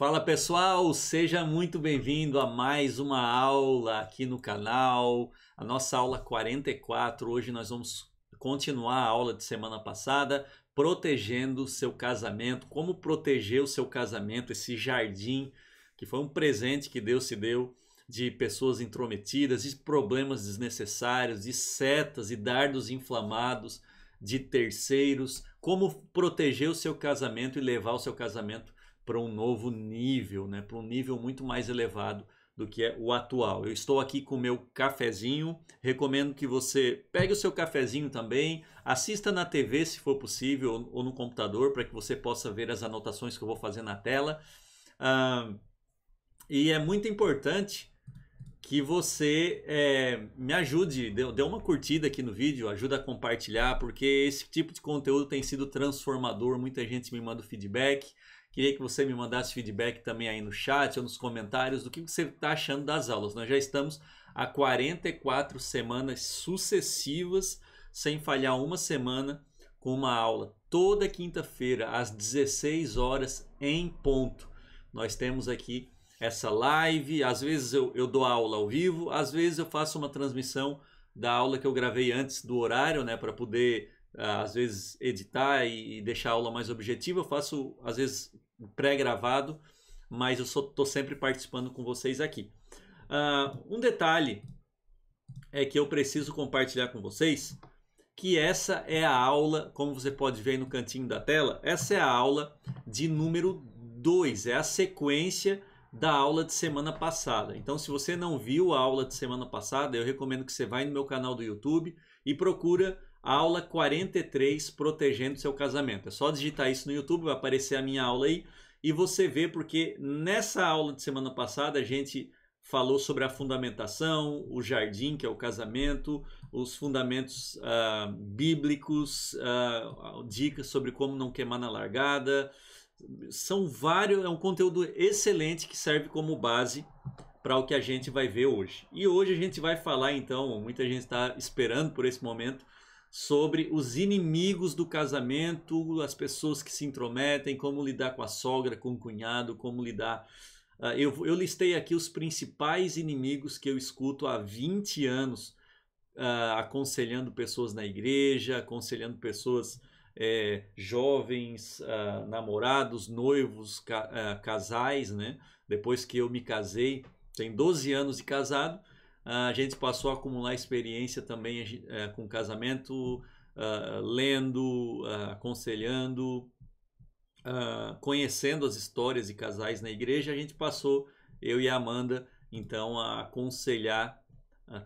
Fala pessoal, seja muito bem-vindo a mais uma aula aqui no canal, a nossa aula 44. Hoje nós vamos continuar a aula de semana passada, protegendo o seu casamento, como proteger o seu casamento, esse jardim que foi um presente que Deus se deu de pessoas intrometidas, de problemas desnecessários, de setas e dardos inflamados de terceiros, como proteger o seu casamento e levar o seu casamento para um novo nível, né? para um nível muito mais elevado do que é o atual. Eu estou aqui com o meu cafezinho, recomendo que você pegue o seu cafezinho também, assista na TV se for possível ou no computador para que você possa ver as anotações que eu vou fazer na tela. Ah, e é muito importante que você é, me ajude, dê, uma curtida aqui no vídeo, ajuda a compartilhar, porque esse tipo de conteúdo tem sido transformador, muita gente me manda feedback. Queria que você me mandasse feedback também aí no chat ou nos comentários do que você está achando das aulas. Nós já estamos há 44 semanas sucessivas, sem falhar uma semana, com uma aula toda quinta-feira, às 16 horas em ponto. Nós temos aqui essa live. Às vezes eu, eu dou aula ao vivo, às vezes eu faço uma transmissão da aula que eu gravei antes do horário, né, para poder ah, às vezes editar e deixar a aula mais objetiva. Eu faço, às vezes, pré-gravado, mas eu estou sempre participando com vocês aqui. Uh, um detalhe é que eu preciso compartilhar com vocês que essa é a aula, como você pode ver aí no cantinho da tela, essa é a aula de número 2, é a sequência da aula de semana passada. Então, se você não viu a aula de semana passada, eu recomendo que você vá no meu canal do YouTube e procura aula 43 protegendo seu casamento. É só digitar isso no YouTube, vai aparecer a minha aula aí e você vê porque nessa aula de semana passada a gente falou sobre a fundamentação, o jardim, que é o casamento, os fundamentos uh, bíblicos, uh, dicas sobre como não queimar na largada. São vários, é um conteúdo excelente que serve como base para o que a gente vai ver hoje. E hoje a gente vai falar, então, muita gente está esperando por esse momento, sobre os inimigos do casamento, as pessoas que se intrometem, como lidar com a sogra, com o cunhado, como lidar. Uh, eu, eu, listei aqui os principais inimigos que eu escuto há 20 anos, uh, aconselhando pessoas na igreja, aconselhando pessoas é, jovens, uh, namorados, noivos, ca casais, né? Depois que eu me casei, tem 12 anos de casado, ah, a gente passou a acumular experiência também é, com casamento, uh, lendo, uh, aconselhando, uh, conhecendo as histórias de casais na igreja. A gente passou, eu e a Amanda, então, a aconselhar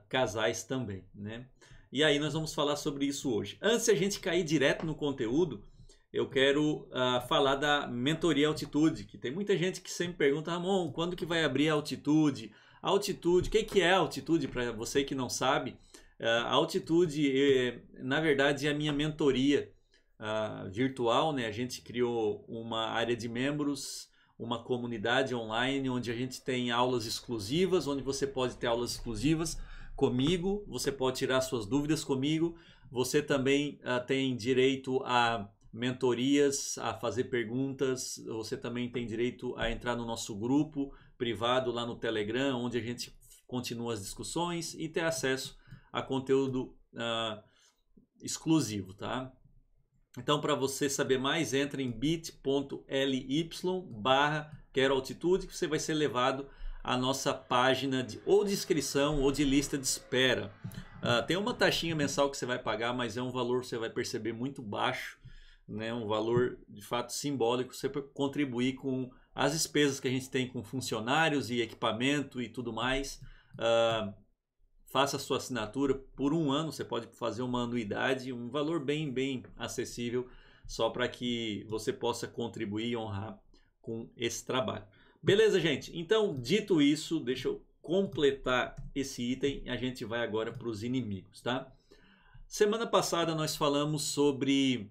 casais também, né? E aí nós vamos falar sobre isso hoje. Antes de a gente cair direto no conteúdo, eu quero falar da mentoria altitude, que tem muita gente que sempre pergunta, Ramon, quando que vai abrir a altitude? Altitude, o que, que é altitude para você que não sabe? É, a altitude, é, na verdade, é a minha mentoria ah, virtual, né? A gente criou uma área de membros, uma comunidade online onde a gente tem aulas exclusivas, onde você pode ter aulas exclusivas comigo, você pode tirar suas dúvidas comigo, você também uh, tem direito a mentorias, a fazer perguntas, você também tem direito a entrar no nosso grupo privado lá no Telegram, onde a gente continua as discussões e ter acesso a conteúdo uh, exclusivo, tá? Então, para você saber mais, entra em bit.ly barra queroaltitude, que você vai ser levado à nossa página de, ou de inscrição ou de lista de espera. Uh, tem uma taxinha mensal que você vai pagar, mas é um valor que você vai perceber muito baixo, né? um valor de fato simbólico, você contribuir com as despesas que a gente tem com funcionários e equipamento e tudo mais. Uh, faça a sua assinatura por um ano, você pode fazer uma anuidade, um valor bem, bem acessível, só para que você possa contribuir e honrar com esse trabalho. Beleza, gente? Então, dito isso, deixa eu completar esse item a gente vai agora para os inimigos, tá? Semana passada nós falamos sobre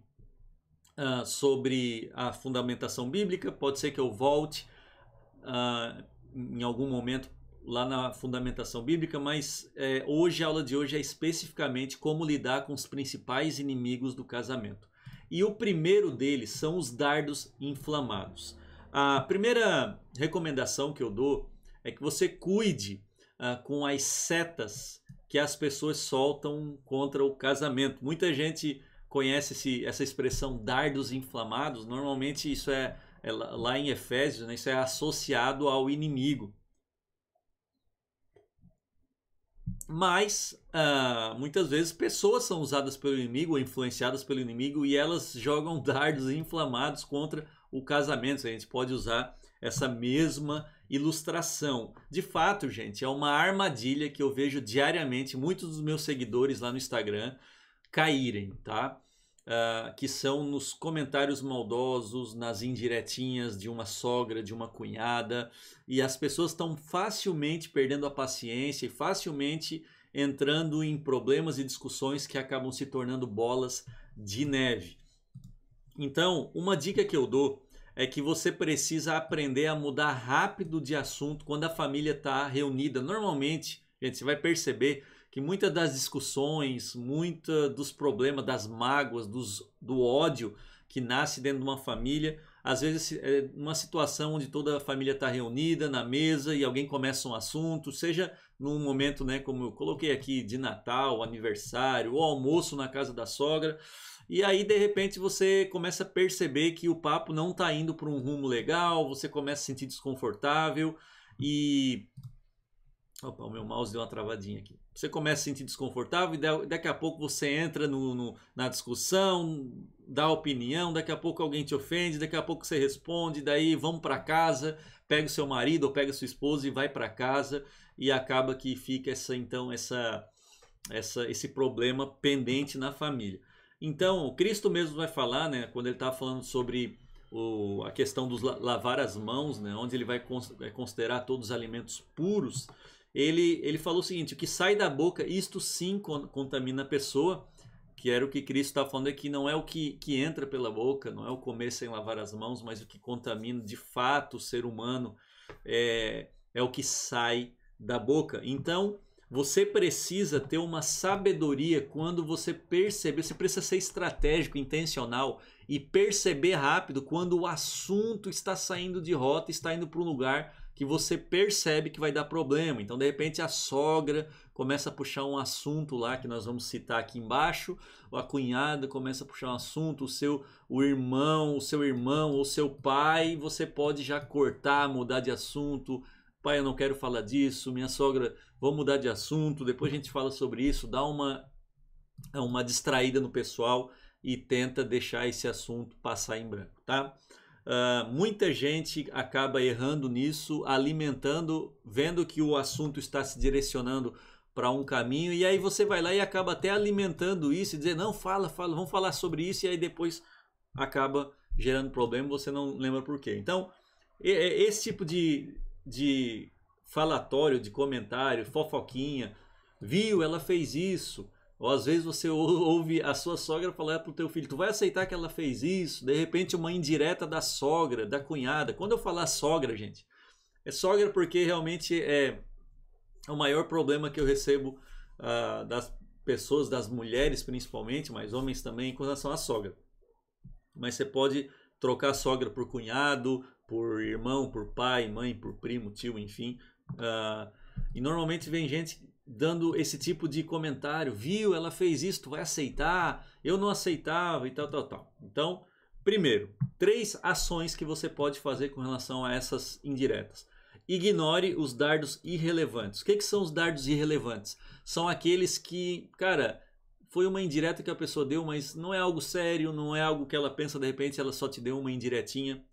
uh, sobre a fundamentação bíblica. Pode ser que eu volte uh, em algum momento lá na fundamentação bíblica, mas é, hoje a aula de hoje é especificamente como lidar com os principais inimigos do casamento. E o primeiro deles são os dardos inflamados. A primeira recomendação que eu dou é que você cuide ah, com as setas que as pessoas soltam contra o casamento. Muita gente conhece esse, essa expressão dardos inflamados, normalmente isso é, é lá em Efésios, né? isso é associado ao inimigo. Mas uh, muitas vezes pessoas são usadas pelo inimigo, ou influenciadas pelo inimigo, e elas jogam dardos inflamados contra o casamento. A gente pode usar essa mesma ilustração. De fato, gente, é uma armadilha que eu vejo diariamente muitos dos meus seguidores lá no Instagram caírem, tá? uh, que são nos comentários maldosos, nas indiretinhas de uma sogra, de uma cunhada, e as pessoas estão facilmente perdendo a paciência e facilmente entrando em problemas e discussões que acabam se tornando bolas de neve. Então, uma dica que eu dou é que você precisa aprender a mudar rápido de assunto quando a família está reunida. Normalmente, gente, você vai perceber que muitas das discussões, muita dos problemas, das mágoas, dos, do ódio que nasce dentro de uma família, às vezes é uma situação onde toda a família está reunida na mesa e alguém começa um assunto, seja num momento, né, como eu coloquei aqui, de Natal, aniversário, ou almoço na casa da sogra, e aí de repente você começa a perceber que o papo não está indo para um rumo legal, você começa a se sentir desconfortável e Opa, o meu mouse deu uma travadinha aqui. Você começa a se sentir desconfortável e daqui a pouco você entra no, no, na discussão, dá opinião, daqui a pouco alguém te ofende, daqui a pouco você responde, daí vamos para casa, pega o seu marido ou pega a sua esposa e vai para casa e acaba que fica essa então essa, essa esse problema pendente na família. Então, Cristo mesmo vai falar, né, quando ele está falando sobre o, a questão dos lavar as mãos, né, onde ele vai é, considerar todos os alimentos puros, ele, ele falou o seguinte: o que sai da boca, isto sim contamina a pessoa, que era o que Cristo está falando aqui, é não é o que, que entra pela boca, não é o comer sem lavar as mãos, mas o que contamina de fato o ser humano é, é o que sai da boca. Então, você precisa ter uma sabedoria quando você perceber, você precisa ser estratégico, intencional e perceber rápido quando o assunto está saindo de rota, está indo para um lugar que você percebe que vai dar problema. Então, de repente, a sogra começa a puxar um assunto lá que nós vamos citar aqui embaixo, a cunhada começa a puxar um assunto, o seu o irmão, o seu irmão ou seu pai, você pode já cortar, mudar de assunto. Pai, eu não quero falar disso. Minha sogra, vamos mudar de assunto. Depois a gente fala sobre isso. Dá uma uma distraída no pessoal e tenta deixar esse assunto passar em branco, tá? Uh, muita gente acaba errando nisso, alimentando, vendo que o assunto está se direcionando para um caminho, e aí você vai lá e acaba até alimentando isso e dizer, não, fala, fala, vamos falar sobre isso, e aí depois acaba gerando problema, você não lembra por quê. Então, esse tipo de, de falatório, de comentário, fofoquinha, viu, ela fez isso, ou às vezes você ouve a sua sogra falar para o teu filho, tu vai aceitar que ela fez isso? De repente uma indireta da sogra, da cunhada. Quando eu falar sogra, gente, é sogra porque realmente é o maior problema que eu recebo uh, das pessoas, das mulheres principalmente, mas homens também, com relação à sogra. Mas você pode trocar sogra por cunhado, por irmão, por pai, mãe, por primo, tio, enfim. Uh, e normalmente vem gente dando esse tipo de comentário. Viu, ela fez isso, tu vai aceitar? Eu não aceitava e tal, tal, tal. Então, primeiro, três ações que você pode fazer com relação a essas indiretas. Ignore os dardos irrelevantes. O que, que são os dardos irrelevantes? São aqueles que, cara, foi uma indireta que a pessoa deu, mas não é algo sério, não é algo que ela pensa de repente, ela só te deu uma indiretinha.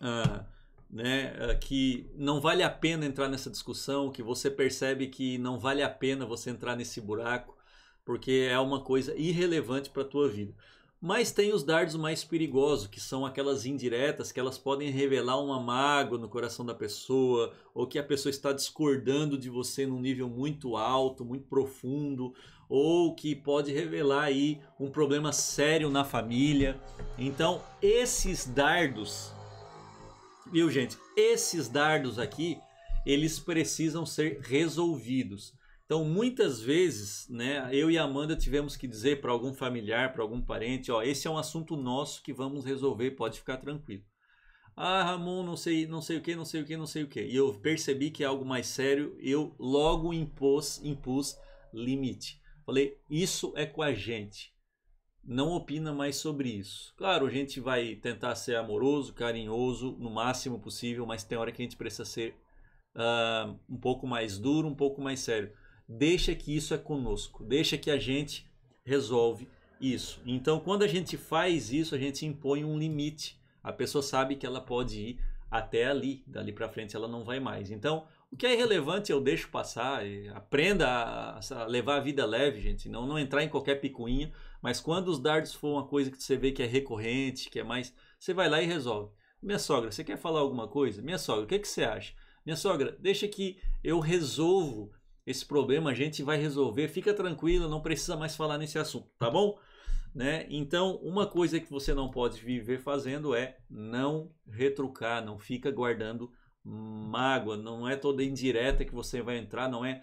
Ah, né, eh, que não vale a pena entrar nessa discussão, que você percebe que não vale a pena você entrar nesse buraco, porque é uma coisa irrelevante para a tua vida. Mas tem os dardos mais perigosos, que são aquelas indiretas que elas podem revelar uma mágoa no coração da pessoa, ou que a pessoa está discordando de você num nível muito alto, muito profundo, ou que pode revelar aí um problema sério na família. Então, esses dardos Viu, gente? Esses dardos aqui, eles precisam ser resolvidos. Então, muitas vezes, né, eu e a Amanda tivemos que dizer para algum familiar, para algum parente, ó, esse é um assunto nosso que vamos resolver, pode ficar tranquilo. Ah, Ramon, não sei, não sei o que, não sei o que, não sei o que. E eu percebi que é algo mais sério, eu logo impus, impus limite. Falei, isso é com a gente não opina mais sobre isso. Claro, a gente vai tentar ser amoroso, carinhoso, no máximo possível, mas tem hora que a gente precisa ser uh, um pouco mais duro, um pouco mais sério. Deixa que isso é conosco, deixa que a gente resolve isso. Então, quando a gente faz isso, a gente impõe um limite. A pessoa sabe que ela pode ir até ali, dali para frente ela não vai mais. Então, o que é irrelevante eu deixo passar. aprenda a, a, levar a vida leve, gente. Não, não entrar em qualquer picuinha. Mas quando os dardos for uma coisa que você vê que é recorrente, que é mais. Você vai lá e resolve. Minha sogra, você quer falar alguma coisa? Minha sogra, o que, é que você acha? Minha sogra, deixa que eu resolvo esse problema, a gente vai resolver. Fica tranquila, não precisa mais falar nesse assunto, tá bom? Né? Então, uma coisa que você não pode viver fazendo é não retrucar, não fica guardando mágoa, não é toda indireta que você vai entrar, não é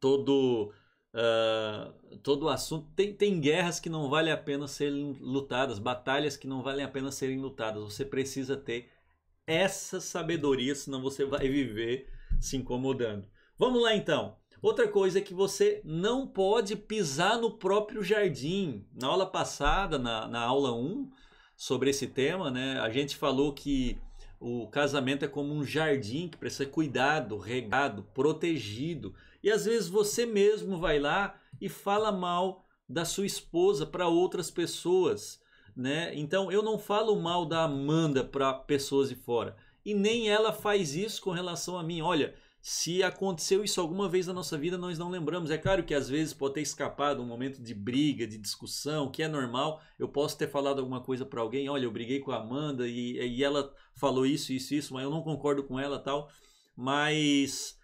todo uh, todo assunto. Tem, tem guerras que não vale a pena serem lutadas, batalhas que não valem a pena serem lutadas. Você precisa ter essa sabedoria, senão você vai viver se incomodando. Vamos lá então. Outra coisa é que você não pode pisar no próprio jardim. Na aula passada, na, na aula 1, sobre esse tema, né, a gente falou que o casamento é como um jardim que precisa ser cuidado, regado, protegido. E às vezes você mesmo vai lá e fala mal da sua esposa para outras pessoas, né? Então eu não falo mal da Amanda para pessoas de fora e nem ela faz isso com relação a mim. Olha, se aconteceu isso alguma vez na nossa vida, nós não lembramos. É claro que às vezes pode ter escapado um momento de briga, de discussão, que é normal. Eu posso ter falado alguma coisa para alguém, olha, eu briguei com a Amanda e, e ela falou isso, isso, isso, mas eu não concordo com ela, tal. Mas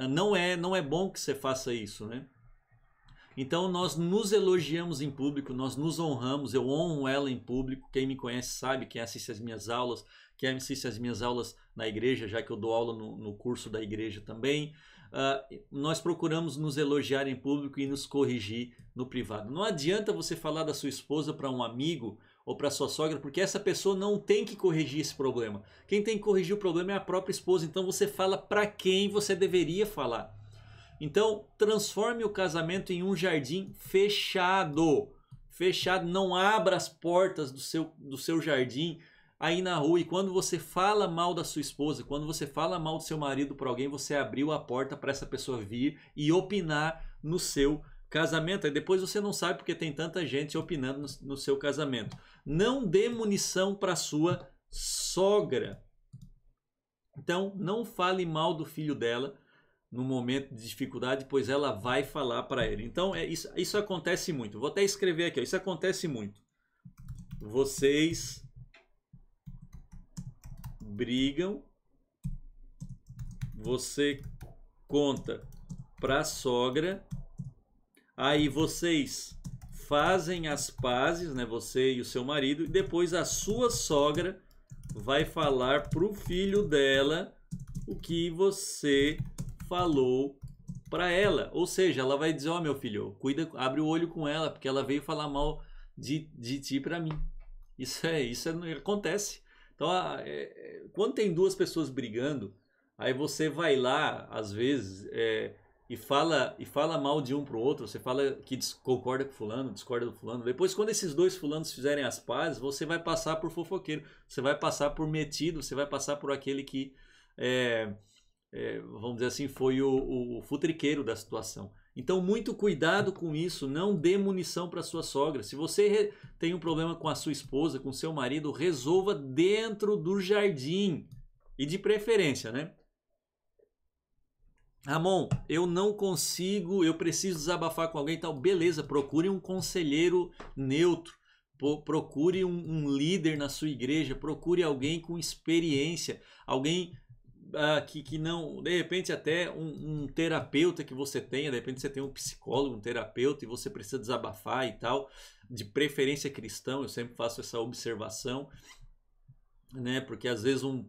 uh, não é, não é bom que você faça isso, né? Então nós nos elogiamos em público, nós nos honramos, eu honro ela em público. Quem me conhece sabe, quem assiste as minhas aulas, quem assiste as minhas aulas na igreja, já que eu dou aula no, no curso da igreja também. Uh, nós procuramos nos elogiar em público e nos corrigir no privado. Não adianta você falar da sua esposa para um amigo ou para sua sogra, porque essa pessoa não tem que corrigir esse problema. Quem tem que corrigir o problema é a própria esposa. Então você fala para quem você deveria falar. Então, transforme o casamento em um jardim fechado. Fechado, não abra as portas do seu, do seu jardim aí na rua. E quando você fala mal da sua esposa, quando você fala mal do seu marido para alguém, você abriu a porta para essa pessoa vir e opinar no seu casamento. E depois você não sabe porque tem tanta gente opinando no, no seu casamento. Não dê munição para sua sogra. Então, não fale mal do filho dela no momento de dificuldade, pois ela vai falar para ele. Então, é, isso, isso acontece muito. Vou até escrever aqui, ó, isso acontece muito. Vocês brigam, você conta para a sogra, aí vocês fazem as pazes, né, você e o seu marido, e depois a sua sogra vai falar para o filho dela o que você falou para ela. Ou seja, ela vai dizer: Ó, oh, meu filho, cuida, abre o olho com ela, porque ela veio falar mal de, de ti para mim. Isso é, isso é, acontece. Então, é, é, quando tem duas pessoas brigando, aí você vai lá, às vezes, é, e fala e fala mal de um pro outro, você fala que concorda com fulano, discorda do fulano. Depois, quando esses dois fulanos fizerem as pazes, você vai passar por fofoqueiro, você vai passar por metido, você vai passar por aquele que é, é, vamos dizer assim, foi o, o futriqueiro da situação. Então, muito cuidado com isso, não dê munição para sua sogra. Se você tem um problema com a sua esposa, com seu marido, resolva dentro do jardim. E de preferência, né? Ramon, eu não consigo, eu preciso desabafar com alguém e tal. Beleza, procure um conselheiro neutro, procure um, um líder na sua igreja, procure alguém com experiência, alguém ah, que, que não. De repente, até um, um, terapeuta que você tenha, de repente você tem um psicólogo, um terapeuta, e você precisa desabafar e tal, de preferência cristão, eu sempre faço essa observação. Né, porque às vezes um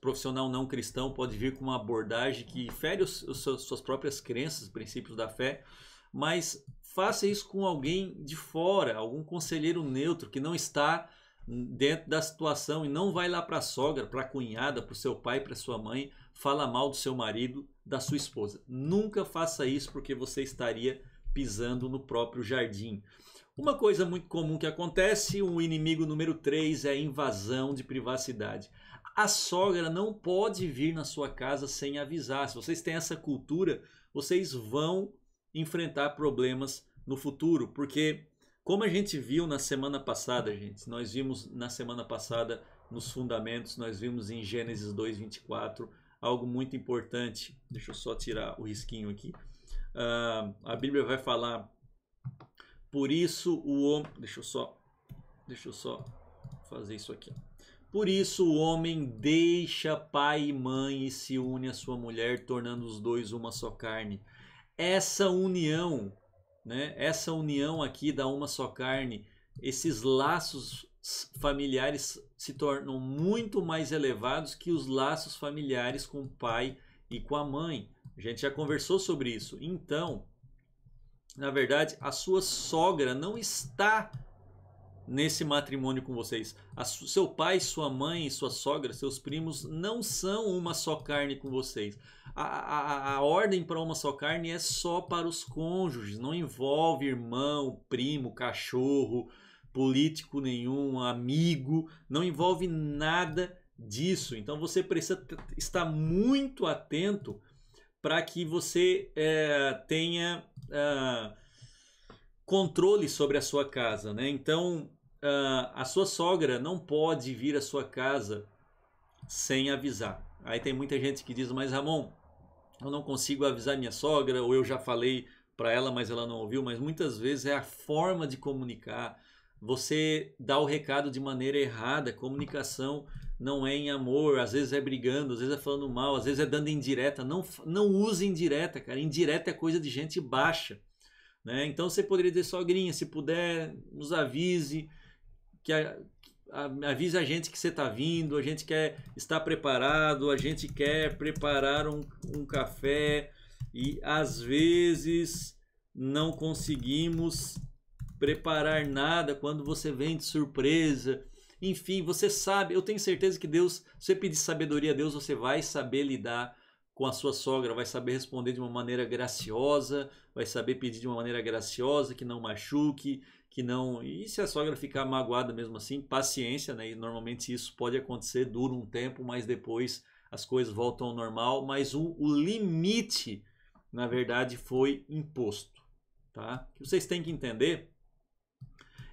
profissional não cristão pode vir com uma abordagem que fere os, os suas próprias crenças, princípios da fé, mas faça isso com alguém de fora, algum conselheiro neutro que não está dentro da situação e não vai lá para a sogra, para a cunhada, para o seu pai, para sua mãe, fala mal do seu marido, da sua esposa. Nunca faça isso porque você estaria pisando no próprio jardim. Uma coisa muito comum que acontece, o inimigo número 3 é a invasão de privacidade. A sogra não pode vir na sua casa sem avisar. Se vocês têm essa cultura, vocês vão enfrentar problemas no futuro, porque como a gente viu na semana passada, gente, nós vimos na semana passada nos fundamentos, nós vimos em Gênesis 2:24 algo muito importante. Deixa eu só tirar o risquinho aqui. Uh, a Bíblia vai falar. Por isso o homem, deixa eu só, deixa eu só fazer isso aqui. Por isso o homem deixa pai e mãe e se une à sua mulher, tornando os dois uma só carne. Essa união né? Essa união aqui da uma só carne, esses laços familiares se tornam muito mais elevados que os laços familiares com o pai e com a mãe. A gente já conversou sobre isso. Então, na verdade, a sua sogra não está nesse matrimônio com vocês. A seu pai, sua mãe, sua sogra, seus primos não são uma só carne com vocês a, a, ordem para uma só carne é só para os cônjuges, não envolve irmão, primo, cachorro, político nenhum, amigo, não envolve nada disso. Então você precisa estar muito atento para que você é, tenha é, controle sobre a sua casa. Né? Então é, a sua sogra não pode vir à sua casa sem avisar. Aí tem muita gente que diz, mas Ramon, eu não consigo avisar minha sogra, ou eu já falei para ela, mas ela não ouviu, mas muitas vezes é a forma de comunicar. Você dá o recado de maneira errada, comunicação não é em amor, às vezes é brigando, às vezes é falando mal, às vezes é dando indireta. Não, não use indireta, cara. Indireta é coisa de gente baixa. Né? Então você poderia dizer, sogrinha, se puder, nos avise que, a, avisa a gente que você está vindo, a gente quer estar preparado, a gente quer preparar um, um café e às vezes não conseguimos preparar nada quando você vem de surpresa. Enfim, você sabe, eu tenho certeza que Deus, se você pedir sabedoria a Deus, você vai saber lidar com a sua sogra, vai saber responder de uma maneira graciosa, vai saber pedir de uma maneira graciosa, que não machuque, que não. E se a sogra ficar magoada mesmo assim, paciência, né? E normalmente isso pode acontecer, dura um tempo, mas depois as coisas voltam ao normal. Mas o, o limite, na verdade, foi imposto, tá? O que vocês têm que entender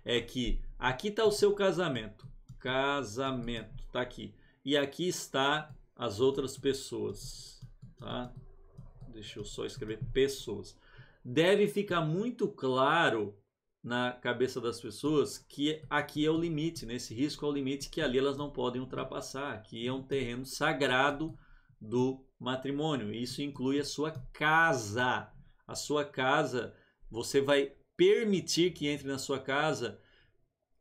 é que aqui está o seu casamento, casamento, tá aqui. E aqui está as outras pessoas, tá? Deixa eu só escrever pessoas. Deve ficar muito claro na cabeça das pessoas que aqui é o limite, né? risco é o limite que ali elas não podem ultrapassar. que é um terreno sagrado do matrimônio. Isso inclui a sua casa. A sua casa, você vai permitir que entre na sua casa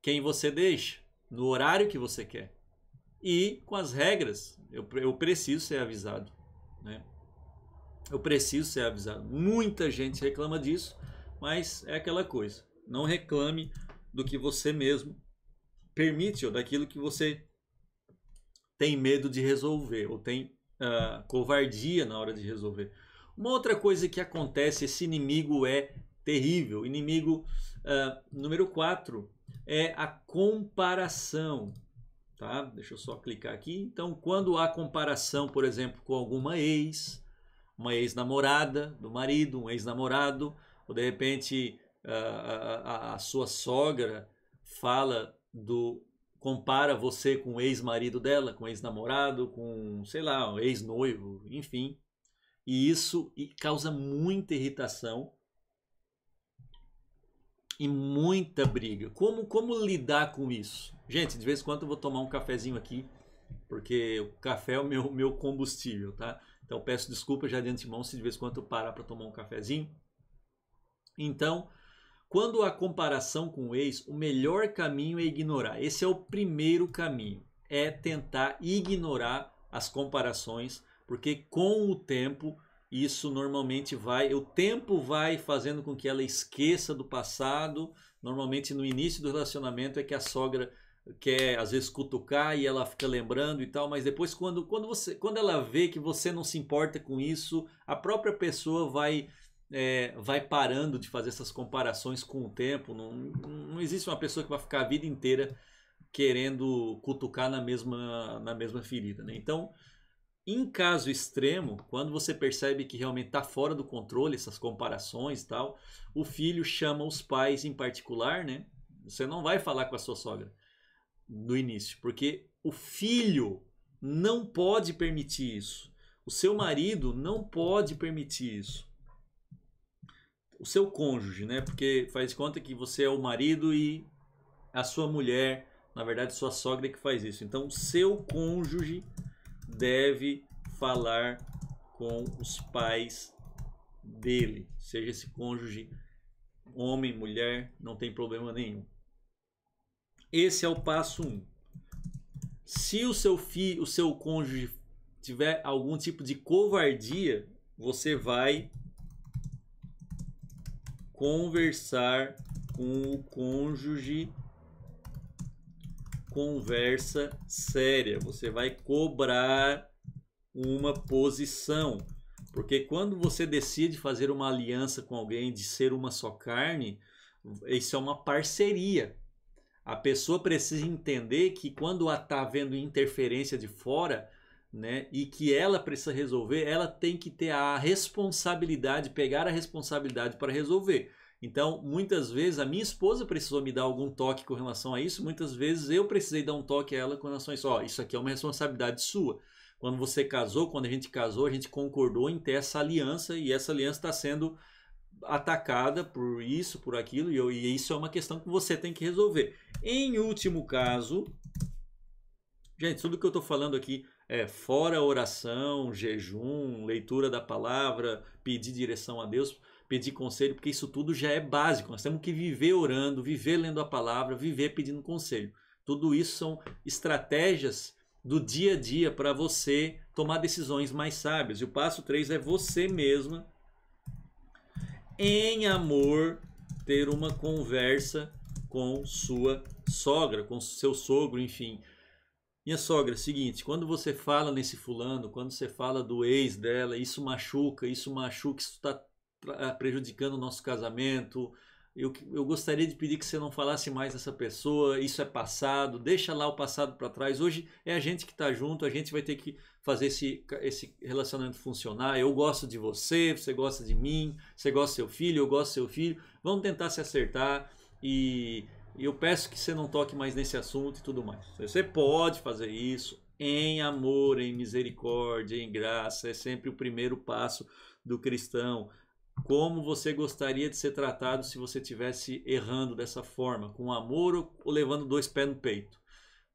quem você deixa, no horário que você quer e com as regras. Eu, eu preciso ser avisado, né? Eu preciso ser avisado. Muita gente reclama disso, mas é aquela coisa. Não reclame do que você mesmo permite ou daquilo que você tem medo de resolver ou tem uh, covardia na hora de resolver. Uma outra coisa que acontece, esse inimigo é terrível. Inimigo uh, número 4 é a comparação. Tá? Deixa eu só clicar aqui. Então, quando há comparação, por exemplo, com alguma ex, uma ex-namorada do marido, um ex-namorado, ou de repente a, a, sua sogra fala do compara você com o ex-marido dela, com ex-namorado, com, sei lá, o ex-noivo, enfim. E isso causa muita irritação e muita briga. Como, como lidar com isso? Gente, de vez em quando eu vou tomar um cafezinho aqui, porque o café é o meu, meu combustível, tá? Então peço desculpa já de antemão se de vez em quando eu parar para tomar um cafezinho. Então, quando a comparação com o ex, o melhor caminho é ignorar. Esse é o primeiro caminho, é tentar ignorar as comparações, porque com o tempo isso normalmente vai, o tempo vai fazendo com que ela esqueça do passado. Normalmente no início do relacionamento é que a sogra quer às vezes cutucar e ela fica lembrando e tal, mas depois quando, quando, você, quando ela vê que você não se importa com isso, a própria pessoa vai é, vai parando de fazer essas comparações com o tempo. Não, não existe uma pessoa que vai ficar a vida inteira querendo cutucar na mesma, na mesma ferida. Né? Então, em caso extremo, quando você percebe que realmente está fora do controle essas comparações e tal, o filho chama os pais em particular, né? Você não vai falar com a sua sogra no início, porque o filho não pode permitir isso. O seu marido não pode permitir isso o seu cônjuge, né? Porque faz conta que você é o marido e a sua mulher, na verdade, sua sogra que faz isso. Então, seu cônjuge deve falar com os pais dele, seja esse cônjuge homem, mulher, não tem problema nenhum. Esse é o passo 1. Um. Se o seu filho, o seu cônjuge tiver algum tipo de covardia, você vai conversar com o cônjuge conversa séria. Você vai cobrar uma posição. Porque quando você decide fazer uma aliança com alguém de ser uma só carne, isso é uma parceria. A pessoa precisa entender que quando está havendo interferência de fora, né? E que ela precisa resolver, ela tem que ter a responsabilidade, pegar a responsabilidade para resolver. Então, muitas vezes a minha esposa precisou me dar algum toque com relação a isso, muitas vezes eu precisei dar um toque a ela com relação a isso. Ó, isso aqui é uma responsabilidade sua. Quando você casou, quando a gente casou, a gente concordou em ter essa aliança e essa aliança está sendo atacada por isso, por aquilo, e, eu, e isso é uma questão que você tem que resolver. Em último caso, gente, tudo que eu estou falando aqui é, fora oração, jejum, leitura da palavra, pedir direção a Deus, pedir conselho, porque isso tudo já é básico. Nós temos que viver orando, viver lendo a palavra, viver pedindo conselho. Tudo isso são estratégias do dia a dia para você tomar decisões mais sábias. E o passo 3 é você mesma, em amor, ter uma conversa com sua sogra, com seu sogro, enfim minha sogra, é seguinte, quando você fala nesse fulano, quando você fala do ex dela, isso machuca, isso machuca, isso está eh, prejudicando o nosso casamento. Eu, eu gostaria de pedir que você não falasse mais dessa pessoa, isso é passado, deixa lá o passado para trás. Hoje é a gente que está junto, a gente vai ter que fazer esse, esse relacionamento funcionar. Eu gosto de você, você gosta de mim, você gosta do seu filho, eu gosto do seu filho. Vamos tentar se acertar e e eu peço que você não toque mais nesse assunto e tudo mais. Você pode fazer isso em amor, em misericórdia, em graça. É sempre o primeiro passo do cristão. Como você gostaria de ser tratado se você tivesse errando dessa forma, com amor ou levando dois pés no peito?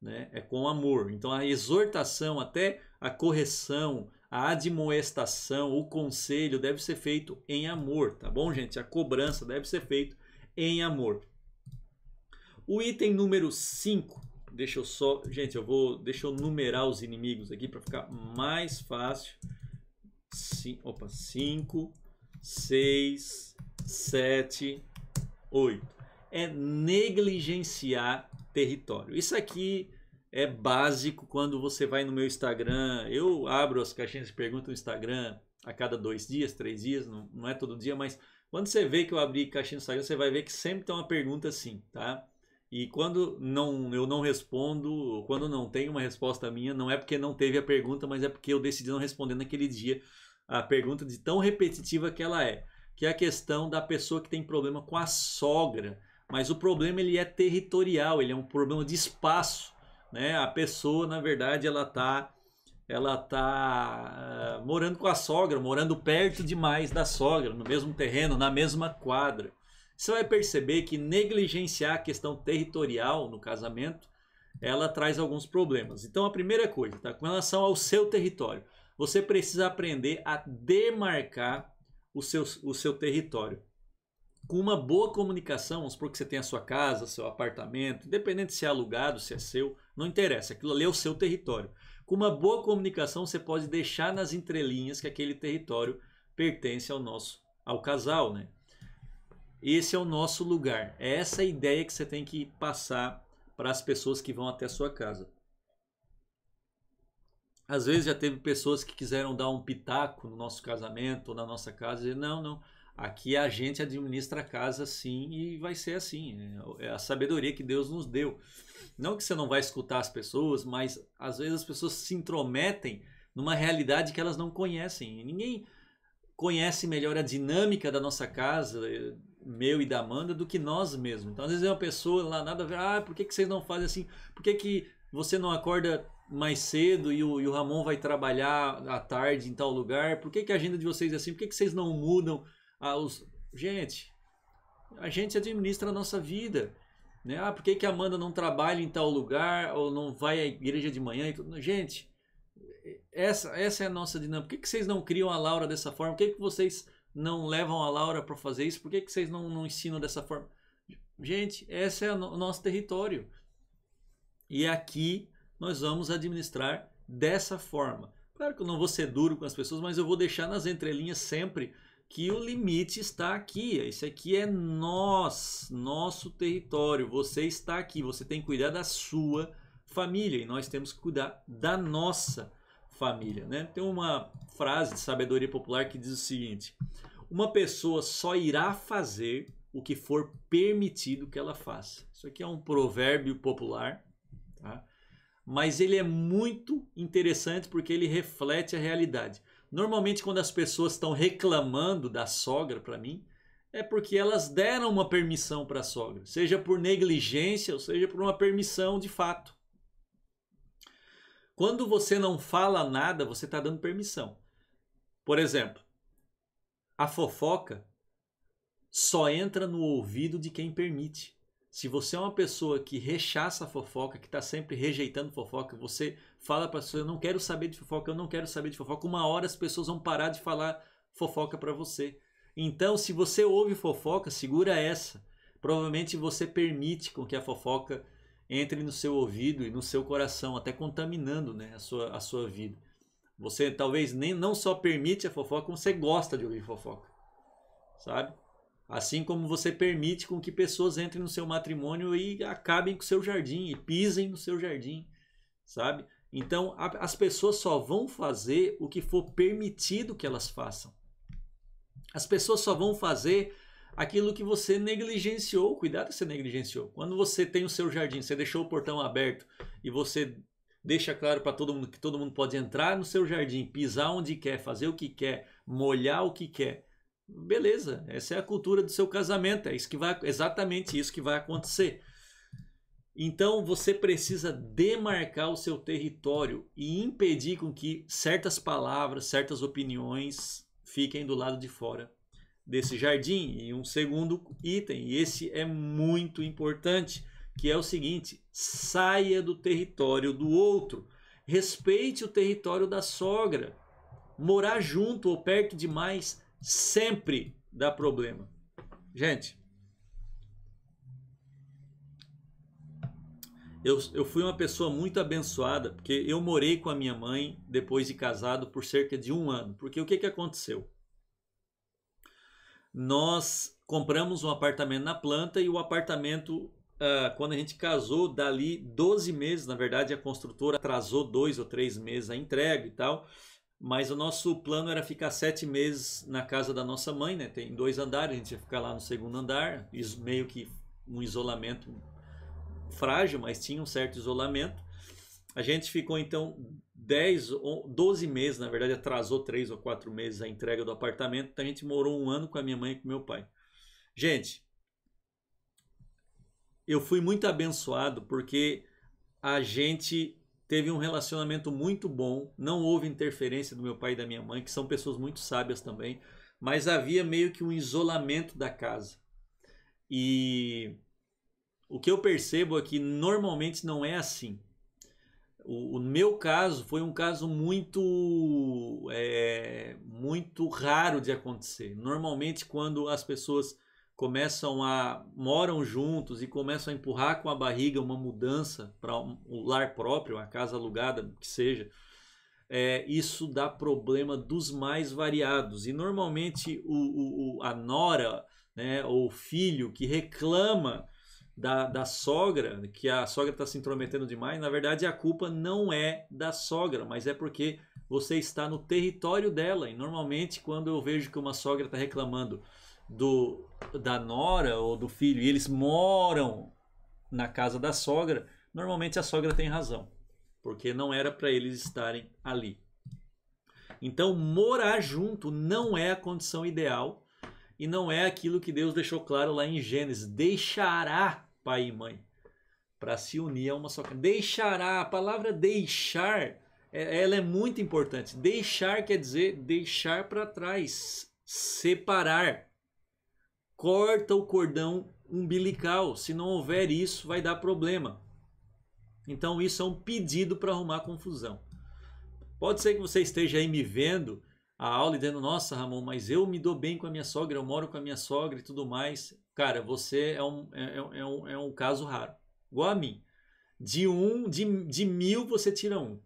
Né? É com amor. Então a exortação, até a correção, a admoestação, o conselho deve ser feito em amor, tá bom, gente? A cobrança deve ser feita em amor. O item número 5, deixa eu só, gente, eu vou, deixa eu numerar os inimigos aqui para ficar mais fácil. sim opa, 5, 6, 7, 8. É negligenciar território. Isso aqui é básico quando você vai no meu Instagram. Eu abro as caixinhas de perguntas no Instagram a cada dois dias, três dias, não, não é todo dia, mas quando você vê que eu abri caixinha no Instagram, você vai ver que sempre tem uma pergunta assim, tá? E quando não, eu não respondo, quando não tem uma resposta minha, não é porque não teve a pergunta, mas é porque eu decidi não responder naquele dia a pergunta de tão repetitiva que ela é, que é a questão da pessoa que tem problema com a sogra, mas o problema ele é territorial, ele é um problema de espaço, né? A pessoa, na verdade, ela tá ela tá uh, morando com a sogra, morando perto demais da sogra, no mesmo terreno, na mesma quadra. Você vai perceber que negligenciar a questão territorial no casamento, ela traz alguns problemas. Então a primeira coisa, tá? Com relação ao seu território, você precisa aprender a demarcar o seu, o seu território. Com uma boa comunicação, vamos supor que você tem a sua casa, seu apartamento, independente se é alugado, se é seu, não interessa, aquilo ali é o seu território. Com uma boa comunicação, você pode deixar nas entrelinhas que aquele território pertence ao nosso, ao casal, né? Esse é o nosso lugar. É essa ideia que você tem que passar para as pessoas que vão até a sua casa. Às vezes já teve pessoas que quiseram dar um pitaco no nosso casamento ou na nossa casa e dizer, não, não, aqui a gente administra a casa assim e vai ser assim. É a sabedoria que Deus nos deu. Não que você não vai escutar as pessoas, mas às vezes as pessoas se intrometem numa realidade que elas não conhecem. Ninguém conhece melhor a dinâmica da nossa casa, meu e da Amanda do que nós mesmos. Então, às vezes é uma pessoa lá, nada a ver, ah, por que, que vocês não fazem assim? Por que, que você não acorda mais cedo e o, e o Ramon vai trabalhar à tarde em tal lugar? Por que, que a agenda de vocês é assim? Por que, que vocês não mudam? Ah, os... Gente, a gente administra a nossa vida. Né? Ah, por que, que a Amanda não trabalha em tal lugar ou não vai à igreja de manhã? E tudo? Gente, essa, essa é a nossa dinâmica. Por que, que vocês não criam a Laura dessa forma? Por que, que vocês não levam a Laura para fazer isso? Por que, que vocês não, não ensinam dessa forma? Gente, esse é o nosso território. E aqui nós vamos administrar dessa forma. Claro que eu não vou ser duro com as pessoas, mas eu vou deixar nas entrelinhas sempre que o limite está aqui. Esse aqui é nós, nosso território. Você está aqui, você tem que cuidar da sua família e nós temos que cuidar da nossa família família. Né? Tem uma frase de sabedoria popular que diz o seguinte: Uma pessoa só irá fazer o que for permitido que ela faça. Isso aqui é um provérbio popular, tá? mas ele é muito interessante porque ele reflete a realidade. Normalmente, quando as pessoas estão reclamando da sogra para mim, é porque elas deram uma permissão para a sogra, seja por negligência ou seja por uma permissão de fato. Quando você não fala nada, você está dando permissão. Por exemplo, a fofoca só entra no ouvido de quem permite. Se você é uma pessoa que rechaça a fofoca, que está sempre rejeitando fofoca, você fala para a pessoa: eu não quero saber de fofoca, eu não quero saber de fofoca. Uma hora as pessoas vão parar de falar fofoca para você. Então, se você ouve fofoca, segura essa. Provavelmente você permite com que a fofoca entre no seu ouvido e no seu coração, até contaminando né, a, sua, a sua vida. Você talvez nem não só permite a fofoca, como você gosta de ouvir fofoca. Sabe? Assim como você permite com que pessoas entrem no seu matrimônio e acabem com o seu jardim, e pisem no seu jardim, sabe? Então, a, as pessoas só vão fazer o que for permitido que elas façam. As pessoas só vão fazer aquilo que você negligenciou, cuidado que você negligenciou. Quando você tem o seu jardim, você deixou o portão aberto e você deixa claro para todo mundo que todo mundo pode entrar no seu jardim, pisar onde quer, fazer o que quer, molhar o que quer. Beleza, essa é a cultura do seu casamento, é isso que vai exatamente isso que vai acontecer. Então você precisa demarcar o seu território e impedir com que certas palavras, certas opiniões fiquem do lado de fora desse jardim e um segundo item, e esse é muito importante, que é o seguinte: saia do território do outro, respeite o território da sogra. Morar junto ou perto demais sempre dá problema. Gente, eu, eu fui uma pessoa muito abençoada, porque eu morei com a minha mãe depois de casado por cerca de um ano. Porque o que, que aconteceu? nós compramos um apartamento na planta e o apartamento, uh, quando a gente casou, dali 12 meses, na verdade a construtora atrasou dois ou três meses a entrega e tal, mas o nosso plano era ficar sete meses na casa da nossa mãe, né? Tem dois andares, a gente ia ficar lá no segundo andar, meio que um isolamento frágil, mas tinha um certo isolamento. A gente ficou então 10, 12 meses, na verdade atrasou 3 ou 4 meses a entrega do apartamento, então a gente morou um ano com a minha mãe e com meu pai. Gente, eu fui muito abençoado porque a gente teve um relacionamento muito bom, não houve interferência do meu pai e da minha mãe, que são pessoas muito sábias também, mas havia meio que um isolamento da casa. E o que eu percebo é que normalmente não é assim. O, o, meu caso foi um caso muito, é, muito raro de acontecer. Normalmente, quando as pessoas começam a moram juntos e começam a empurrar com a barriga uma mudança para um, um lar próprio, uma casa alugada, que seja, é, isso dá problema dos mais variados. E normalmente o, o, o a nora né, ou o filho que reclama da, da sogra, que a sogra está se intrometendo demais, na verdade a culpa não é da sogra, mas é porque você está no território dela. E normalmente quando eu vejo que uma sogra está reclamando do da nora ou do filho e eles moram na casa da sogra, normalmente a sogra tem razão, porque não era para eles estarem ali. Então, morar junto não é a condição ideal e não é aquilo que Deus deixou claro lá em Gênesis. Deixará pai e mãe, para se unir a uma só Deixará, a palavra deixar, é, ela é muito importante. Deixar quer dizer deixar para trás, separar. Corta o cordão umbilical. Se não houver isso, vai dar problema. Então, isso é um pedido para arrumar confusão. Pode ser que você esteja aí me vendo a aula e dizendo: Nossa, Ramon, mas eu me dou bem com a minha sogra, eu moro com a minha sogra e tudo mais. Cara, você é um, é, é, é, um, é um caso raro. Igual a mim. De um, de, de mil você tira um.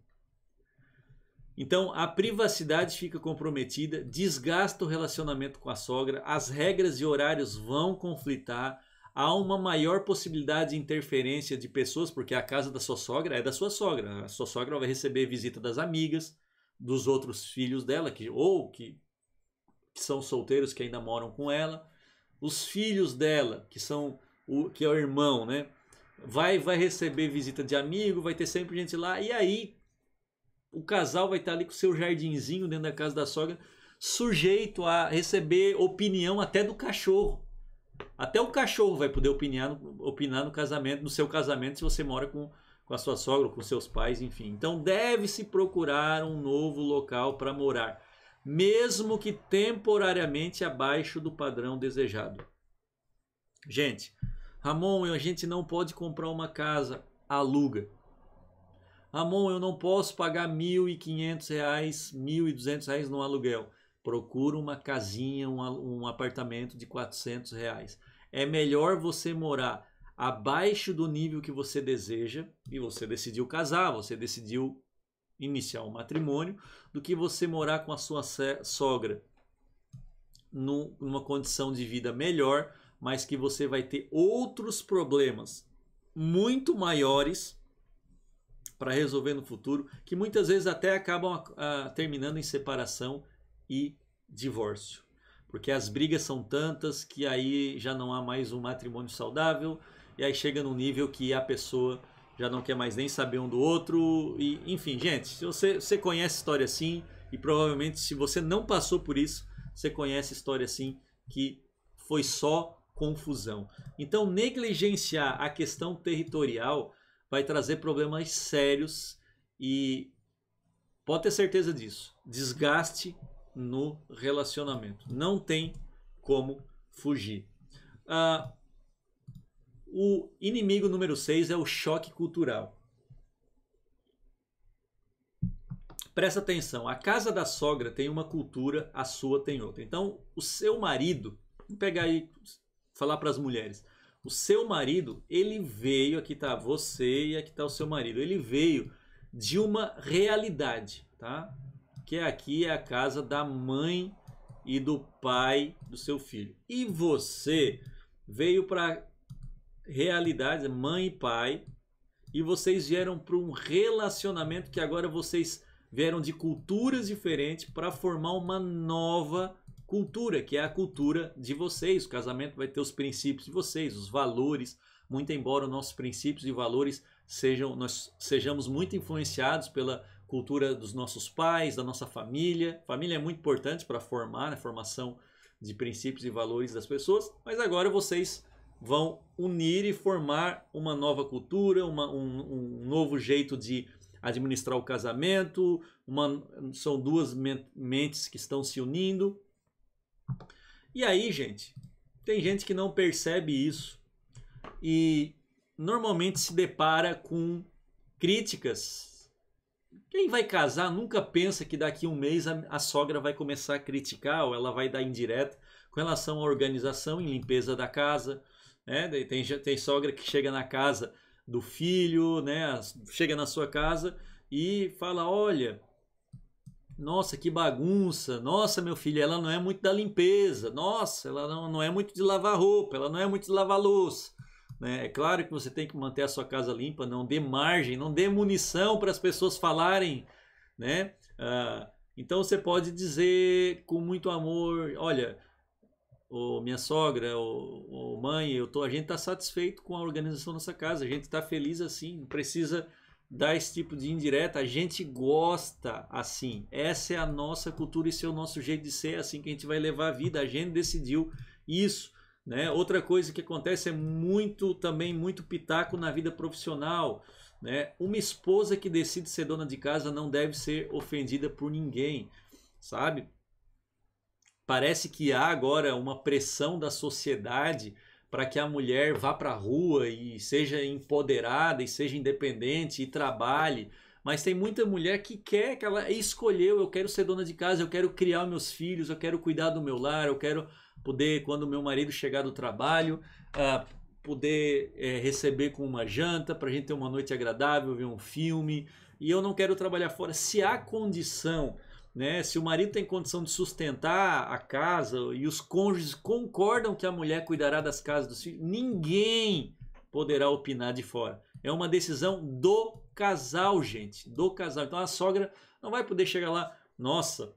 Então a privacidade fica comprometida, desgasta o relacionamento com a sogra, as regras e horários vão conflitar, há uma maior possibilidade de interferência de pessoas, porque a casa da sua sogra é da sua sogra. A sua sogra vai receber visita das amigas, dos outros filhos dela, que ou que, que são solteiros que ainda moram com ela os filhos dela, que são o que é o irmão, né? Vai vai receber visita de amigo, vai ter sempre gente lá. E aí o casal vai estar ali com o seu jardinzinho dentro da casa da sogra, sujeito a receber opinião até do cachorro. Até o cachorro vai poder opinar, opinar no casamento, no seu casamento, se você mora com, com a sua sogra, com seus pais, enfim. Então deve-se procurar um novo local para morar mesmo que temporariamente abaixo do padrão desejado. Gente, Ramon, a gente não pode comprar uma casa, aluga. Ramon, eu não posso pagar R$ 1.500, R$ 1.200 no aluguel. Procura uma casinha, um, um apartamento de R$ 400. Reais. É melhor você morar abaixo do nível que você deseja e você decidiu casar, você decidiu iniciar o matrimônio do que você morar com a sua sogra no, numa condição de vida melhor, mas que você vai ter outros problemas muito maiores para resolver no futuro, que muitas vezes até acabam ah, terminando em separação e divórcio. Porque as brigas são tantas que aí já não há mais um matrimônio saudável, e aí chega num nível que a pessoa já não quer mais nem saber um do outro. E, enfim, gente, se você, você conhece história assim, e provavelmente se você não passou por isso, você conhece história assim que foi só confusão. Então, negligenciar a questão territorial vai trazer problemas sérios e pode ter certeza disso. Desgaste no relacionamento. Não tem como fugir. Uh, o inimigo número 6 é o choque cultural. Presta atenção, a casa da sogra tem uma cultura, a sua tem outra. Então, o seu marido, vamos pegar aí, falar para as mulheres. O seu marido, ele veio, aqui está você e aqui está o seu marido, ele veio de uma realidade, tá? Que é aqui é a casa da mãe e do pai do seu filho. E você veio para realidades, mãe e pai, e vocês vieram para um relacionamento que agora vocês vieram de culturas diferentes para formar uma nova cultura, que é a cultura de vocês. O casamento vai ter os princípios de vocês, os valores, muito embora os nossos princípios e valores sejam nós sejamos muito influenciados pela cultura dos nossos pais, da nossa família. Família é muito importante para formar, a né, formação de princípios e valores das pessoas, mas agora vocês vão unir e formar uma nova cultura, uma, um, um, novo jeito de administrar o casamento, uma, são duas mentes que estão se unindo. E aí, gente, tem gente que não percebe isso e normalmente se depara com críticas. Quem vai casar nunca pensa que daqui a um mês a, a sogra vai começar a criticar ou ela vai dar indireta com relação à organização e limpeza da casa, né? Tem, tem sogra que chega na casa do filho, né? chega na sua casa e fala: Olha, nossa, que bagunça, nossa, meu filho, ela não é muito da limpeza, nossa, ela não, não é muito de lavar roupa, ela não é muito de lavar louça. Né? É claro que você tem que manter a sua casa limpa, não dê margem, não dê munição para as pessoas falarem. Né? Ah, então você pode dizer com muito amor: Olha, ou minha sogra, ou, ou mãe, eu tô, a gente está satisfeito com a organização nossa casa, a gente está feliz assim, precisa dar esse tipo de indireta, a gente gosta assim. Essa é a nossa cultura, esse é o nosso jeito de ser, é assim que a gente vai levar a vida, a gente decidiu isso. Né? Outra coisa que acontece é muito também muito pitaco na vida profissional. Né? Uma esposa que decide ser dona de casa não deve ser ofendida por ninguém, sabe? Parece que há agora uma pressão da sociedade para que a mulher vá para a rua e seja empoderada e seja independente e trabalhe. Mas tem muita mulher que quer, que ela escolheu, eu quero ser dona de casa, eu quero criar meus filhos, eu quero cuidar do meu lar, eu quero poder, quando meu marido chegar do trabalho, uh, poder eh, receber com uma janta, para a gente ter uma noite agradável, ver um filme. E eu não quero trabalhar fora. Se há condição né? Se o marido tem condição de sustentar a casa e os cônjuges concordam que a mulher cuidará das casas dos filhos, ninguém poderá opinar de fora. É uma decisão do casal, gente, do casal. Então a sogra não vai poder chegar lá, nossa,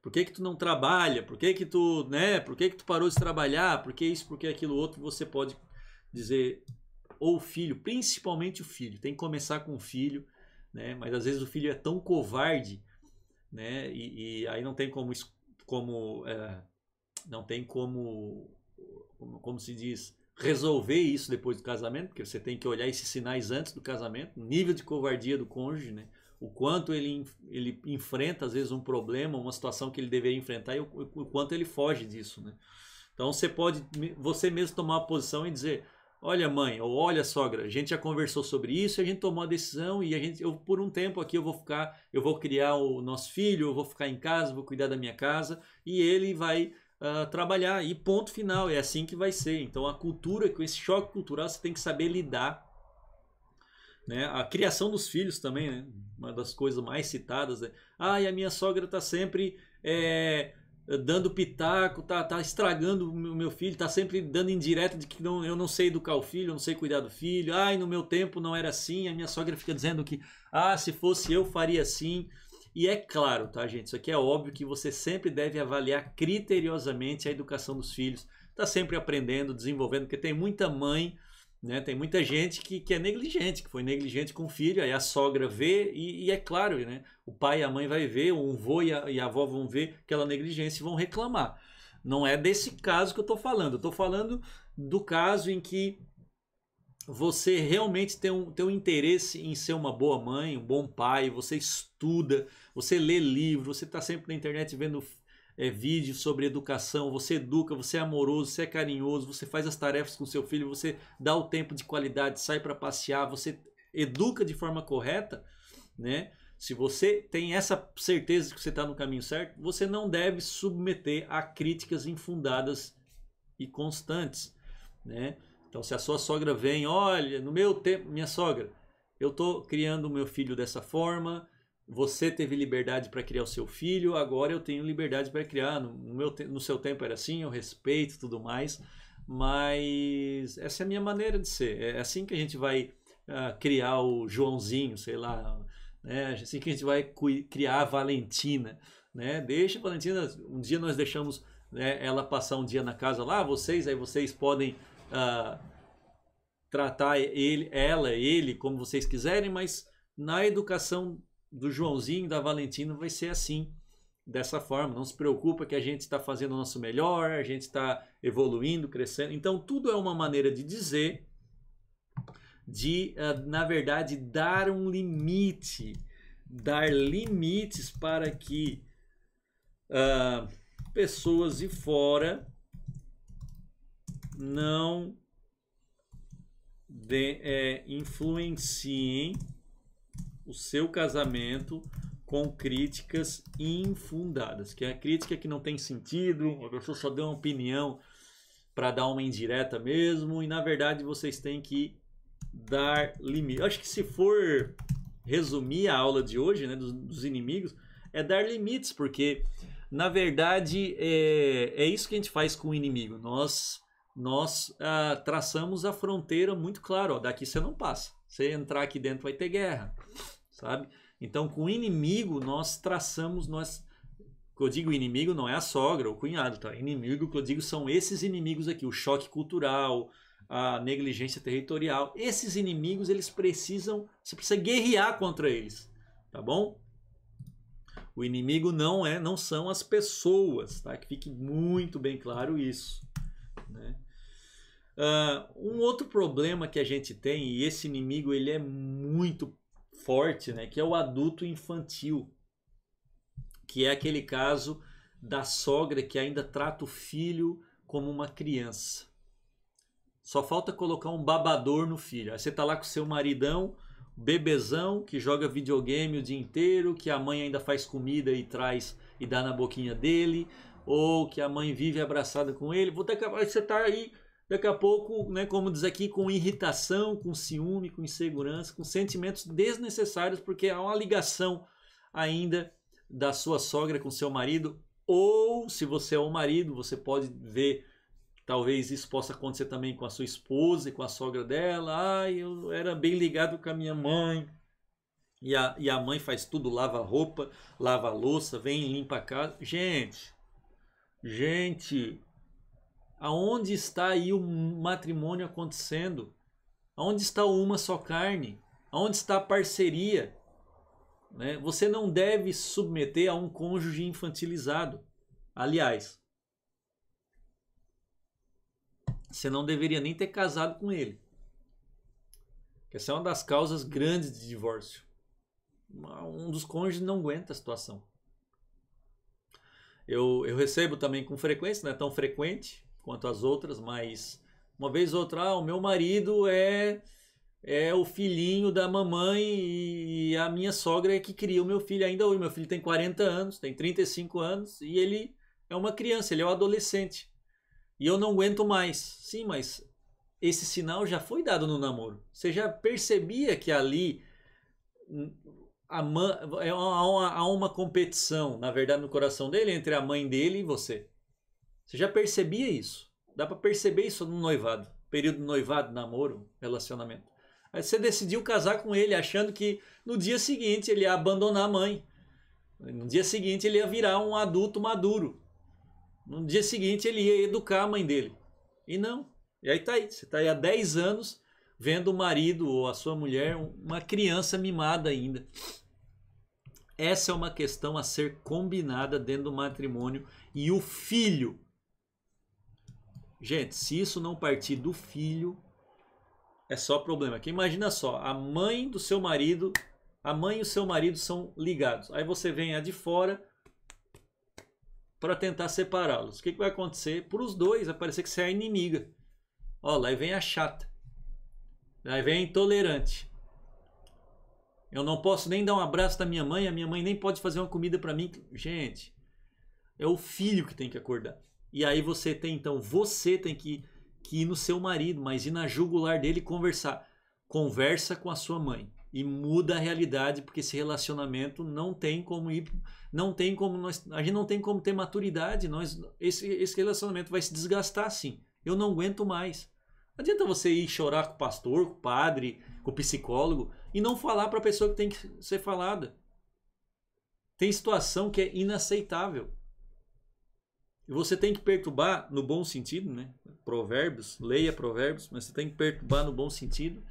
por que que tu não trabalha? Por que que tu, né? Por que que tu parou de trabalhar? Por que isso? Por que aquilo outro? Você pode dizer ou o filho, principalmente o filho. Tem que começar com o filho, né? Mas às vezes o filho é tão covarde né? E, e aí não tem como como é, não tem como, como, como se diz resolver isso depois do casamento, porque você tem que olhar esses sinais antes do casamento, nível de covardia do cônjuge, né? O quanto ele, ele enfrenta, às vezes, um problema, uma situação que ele deveria enfrentar e o, o quanto ele foge disso, né? Então, você pode você mesmo tomar uma posição e dizer: Olha, mãe, ou olha, sogra, a gente já conversou sobre isso, a gente tomou a decisão e a gente, eu, por um tempo aqui eu vou ficar, eu vou criar o nosso filho, eu vou ficar em casa, vou cuidar da minha casa e ele vai uh, trabalhar e ponto final, é assim que vai ser. Então a cultura, com esse choque cultural, você tem que saber lidar. Né? A criação dos filhos também, né? uma das coisas mais citadas. Né? Ah, e a minha sogra está sempre é, eh, dando pitaco, tá, tá estragando o meu filho, tá sempre dando indireta de que não, eu não sei educar o filho, eu não sei cuidar do filho. Ai, no meu tempo não era assim. A minha sogra fica dizendo que, ah, se fosse eu faria assim. E é claro, tá, gente? Isso aqui é óbvio que você sempre deve avaliar criteriosamente a educação dos filhos. Tá sempre aprendendo, desenvolvendo, porque tem muita mãe né? Tem muita gente que, que é negligente, que foi negligente com o filho, aí a sogra vê, e, e é claro, né? o pai e a mãe vai ver, o avô e a, e a avó vão ver aquela negligência e vão reclamar. Não é desse caso que eu estou falando, eu estou falando do caso em que você realmente tem um, tem um interesse em ser uma boa mãe, um bom pai, você estuda, você lê livro, você está sempre na internet vendo é, vídeos sobre educação, você educa, você é amoroso, você é carinhoso, você faz as tarefas com seu filho, você dá o tempo de qualidade, sai para passear, você educa de forma correta, né? Se você tem essa certeza de que você está no caminho certo, você não deve submeter a críticas infundadas e constantes, né? Então, se a sua sogra vem, olha, no meu tempo, minha sogra, eu estou criando o meu filho dessa forma, você teve liberdade para criar o seu filho, agora eu tenho liberdade para criar. No, meu, no seu tempo era assim, eu respeito tudo mais, mas essa é a minha maneira de ser. É assim que a gente vai uh, criar o Joãozinho, sei lá, né? É assim que a gente vai criar a Valentina, né? Deixa a Valentina, um dia nós deixamos né, ela passar um dia na casa lá, vocês, aí vocês podem uh, tratar ele, ela, ele, como vocês quiserem, mas na educação do Joãozinho, da Valentina vai ser assim, dessa forma. Não se preocupa que a gente está fazendo o nosso melhor, a gente está evoluindo, crescendo. Então, tudo é uma maneira de dizer, de, eh, na verdade, dar um limite, dar limites para que uh, pessoas de fora não de, é, influenciem o seu casamento com críticas infundadas, que é a crítica que não tem sentido, a pessoa só deu uma opinião para dar uma indireta mesmo, e na verdade vocês têm que dar limite. acho que se for resumir a aula de hoje, né, dos, dos inimigos, é dar limites, porque na verdade é, é isso que a gente faz com o inimigo. Nós nós ah, traçamos a fronteira muito claro, ó, daqui você não passa. Você entrar aqui dentro vai ter guerra sabe? Então, com o inimigo, nós traçamos, nós. Que eu digo inimigo não é a sogra ou o cunhado, tá? Inimigo que eu digo são esses inimigos aqui, o choque cultural, a negligência territorial. Esses inimigos, eles precisam, você precisa guerrear contra eles, tá bom? O inimigo não é, não são as pessoas, tá? Que fique muito bem claro isso, né? Uh, um outro problema que a gente tem, e esse inimigo ele é muito forte, né, que é o adulto infantil, que é aquele caso da sogra que ainda trata o filho como uma criança. Só falta colocar um babador no filho. Aí você tá lá com seu maridão, bebezão, que joga videogame o dia inteiro, que a mãe ainda faz comida e traz e dá na boquinha dele, ou que a mãe vive abraçada com ele. Vou ter que Você tá aí Daqui a pouco, né, como diz aqui, com irritação, com ciúme, com insegurança, com sentimentos desnecessários, porque há uma ligação ainda da sua sogra com seu marido, ou se você é o um marido, você pode ver, talvez isso possa acontecer também com a sua esposa e com a sogra dela. Ah, eu era bem ligado com a minha mãe. E a, e a mãe faz tudo, lava roupa, lava louça, vem e limpa a casa. Gente, gente, Aonde está aí o matrimônio acontecendo? Aonde está uma só carne? Aonde está a parceria? Né? Você não deve submeter a um cônjuge infantilizado. Aliás, você não deveria nem ter casado com ele. Que essa é uma das causas grandes de divórcio. Um dos cônjuges não aguenta a situação. Eu, eu recebo também com frequência, não é tão frequente, quanto às outras, mas uma vez ou outra, ah, o meu marido é é o filhinho da mamãe e a minha sogra é que cria o meu filho ainda hoje. Meu filho tem 40 anos, tem 35 anos e ele é uma criança, ele é um adolescente. E eu não aguento mais. Sim, mas esse sinal já foi dado no namoro. Você já percebia que ali hum, é, há há uma competição, na verdade, no coração dele entre a mãe dele e você. Você já percebia isso? Dá para perceber isso no noivado, período de noivado, namoro, relacionamento. Aí você decidiu casar com ele achando que no dia seguinte ele ia abandonar a mãe. No dia seguinte ele ia virar um adulto maduro. No dia seguinte ele ia educar a mãe dele. E não. E aí tá aí, você tá aí há 10 anos vendo o marido ou a sua mulher uma criança mimada ainda. Essa é uma questão a ser combinada dentro do matrimônio e o filho Gente, se isso não partir do filho, é só problema. Porque imagina só, a mãe do seu marido, a mãe e o seu marido são ligados. Aí você vem a de fora para tentar separá-los. O que, que vai acontecer? Para os dois, vai parecer que você é a inimiga. Ó, lá vem a chata. Lá vem a intolerante. Eu não posso nem dar um abraço da minha mãe, a minha mãe nem pode fazer uma comida para mim. Gente, é o filho que tem que acordar. E aí você tem, então, você tem que, que ir no seu marido, mas ir na jugular dele conversar. Conversa com a sua mãe e muda a realidade, porque esse relacionamento não tem como ir, não tem como nós, a gente não tem como ter maturidade, nós esse, esse relacionamento vai se desgastar assim. Eu não aguento mais. Não adianta você ir chorar com o pastor, com o padre, com o psicólogo e não falar para a pessoa que tem que ser falada. Tem situação que é inaceitável. E você tem que perturbar no bom sentido, né? Provérbios, leia provérbios, mas você tem que perturbar no bom sentido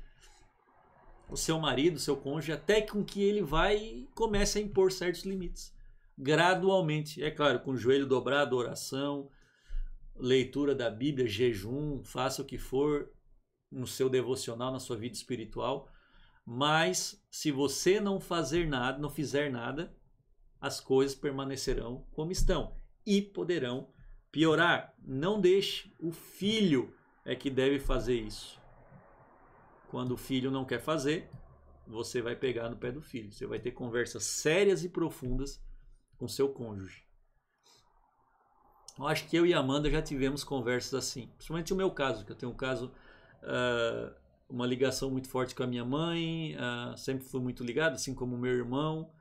o seu marido, o seu cônjuge, até com que ele vai e comece a impor certos limites. Gradualmente, é claro, com o joelho dobrado, oração, leitura da Bíblia, jejum, faça o que for no seu devocional, na sua vida espiritual. Mas se você não fazer nada, não fizer nada, as coisas permanecerão como estão e poderão piorar. Não deixe, o filho é que deve fazer isso. Quando o filho não quer fazer, você vai pegar no pé do filho. Você vai ter conversas sérias e profundas com seu cônjuge. Eu acho que eu e Amanda já tivemos conversas assim, principalmente o meu caso, que eu tenho um caso, uh, uma ligação muito forte com a minha mãe, uh, sempre fui muito ligado, assim como o meu irmão.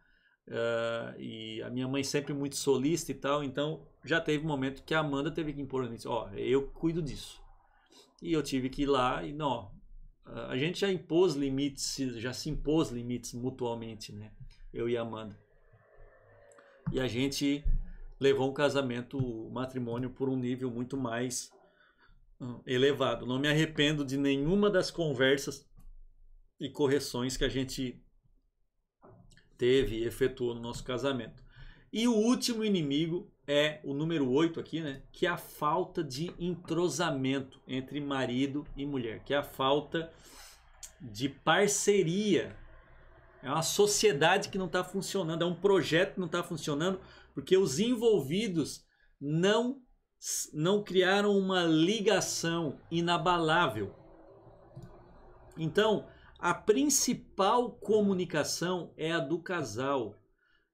Uh, e a minha mãe sempre muito solista e tal, então já teve um momento que a Amanda teve que impor nisso, ó, oh, eu cuido disso. E eu tive que ir lá e, não, a gente já impôs limites, já se impôs limites mutuamente né? Eu e a Amanda. E a gente levou um casamento, um matrimônio por um nível muito mais hum, elevado. Não me arrependo de nenhuma das conversas e correções que a gente teve e efetuou no nosso casamento. E o último inimigo é o número 8 aqui, né? Que é a falta de entrosamento entre marido e mulher, que é a falta de parceria. É uma sociedade que não está funcionando, é um projeto que não está funcionando, porque os envolvidos não não criaram uma ligação inabalável. Então, a principal comunicação é a do casal.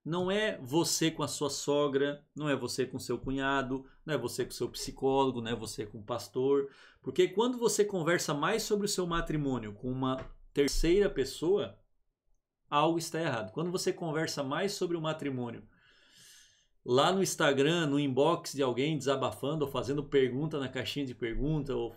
Não é você com a sua sogra, não é você com seu cunhado, não é você com seu psicólogo, não é você com o pastor. Porque quando você conversa mais sobre o seu matrimônio com uma terceira pessoa, algo está errado. Quando você conversa mais sobre o matrimônio lá no Instagram, no inbox de alguém desabafando ou fazendo pergunta na caixinha de pergunta ou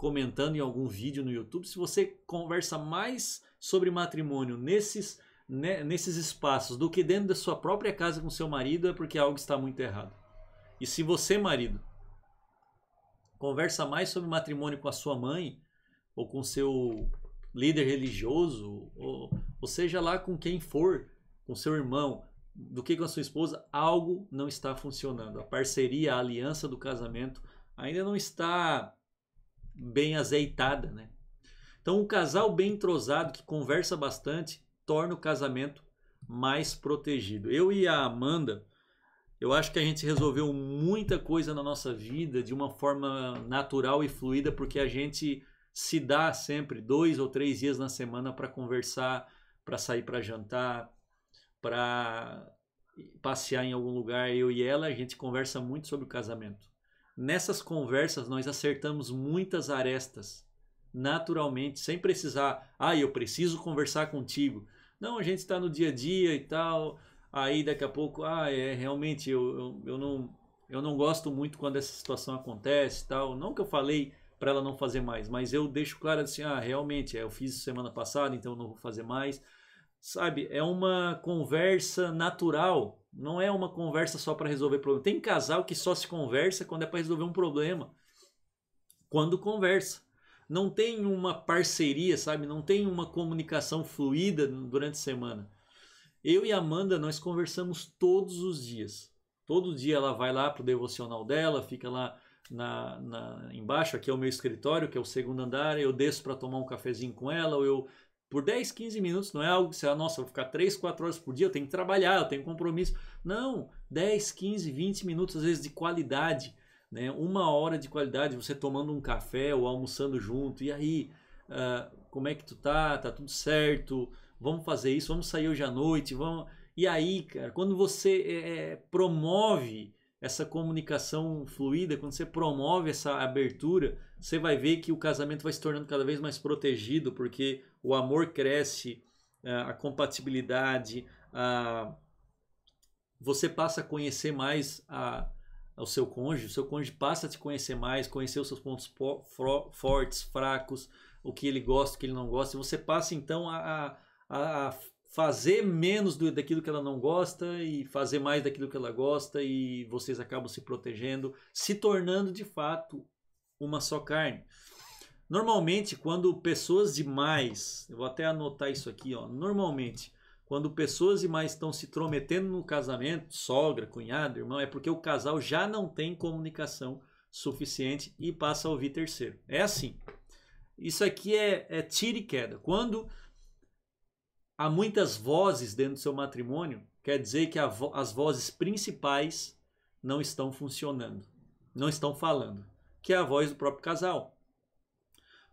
comentando em algum vídeo no YouTube, se você conversa mais sobre matrimônio nesses, né, nesses espaços do que dentro da sua própria casa com seu marido, é porque algo está muito errado. E se você, marido, conversa mais sobre matrimônio com a sua mãe ou com seu líder religioso, ou, ou seja lá com quem for, com seu irmão, do que com a sua esposa, algo não está funcionando. A parceria, a aliança do casamento ainda não está bem azeitada, né? Então, um casal bem entrosado que conversa bastante torna o casamento mais protegido. Eu e a Amanda, eu acho que a gente resolveu muita coisa na nossa vida de uma forma natural e fluida, porque a gente se dá sempre dois ou três dias na semana para conversar, para sair para jantar, para passear em algum lugar. Eu e ela, a gente conversa muito sobre o casamento. Nessas conversas nós acertamos muitas arestas, naturalmente, sem precisar, ah, eu preciso conversar contigo. Não, a gente está no dia a dia e tal, aí daqui a pouco, ah, é, realmente eu, eu, eu não, eu não gosto muito quando essa situação acontece e tal. Não que eu falei para ela não fazer mais, mas eu deixo claro assim, ah, realmente, é, eu fiz semana passada, então eu não vou fazer mais. Sabe, é uma conversa natural, não é uma conversa só para resolver problema. Tem casal que só se conversa quando é para resolver um problema. Quando conversa. Não tem uma parceria, sabe? Não tem uma comunicação fluida durante a semana. Eu e Amanda, nós conversamos todos os dias. Todo dia ela vai lá pro devocional dela, fica lá na, na, embaixo, aqui é o meu escritório, que é o segundo andar, eu desço para tomar um cafezinho com ela, ou eu por 10, 15 minutos. Não é algo que você, ah, nossa, vou ficar 3, 4 horas por dia, eu tenho que trabalhar, eu tenho compromisso. Não, 10, 15, 20 minutos, às vezes, de qualidade. Né? Uma hora de qualidade, você tomando um café ou almoçando junto. E aí, ah, como é que tu tá? Tá tudo certo? Vamos fazer isso, vamos sair hoje à noite, vamos... E aí, cara, quando você é, promove essa comunicação fluida, quando você promove essa abertura, você vai ver que o casamento vai se tornando cada vez mais protegido, porque o amor cresce, a compatibilidade, a... você passa a conhecer mais a... o seu cônjuge, o seu cônjuge passa a te conhecer mais, conhecer os seus pontos fortes, fracos, o que ele gosta, o que ele não gosta, e você passa então a, a, a fazer menos do, daquilo que ela não gosta e fazer mais daquilo que ela gosta e vocês acabam se protegendo, se tornando de fato uma só carne. Normalmente, quando pessoas demais, eu vou até anotar isso aqui, ó, normalmente, quando pessoas demais estão se trometendo no casamento, sogra, cunhado, irmão, é porque o casal já não tem comunicação suficiente e passa a ouvir terceiro. É assim. Isso aqui é, é tiro e queda. Quando há muitas vozes dentro do seu matrimônio, quer dizer que vo as vozes principais não estão funcionando, não estão falando, que é a voz do próprio casal.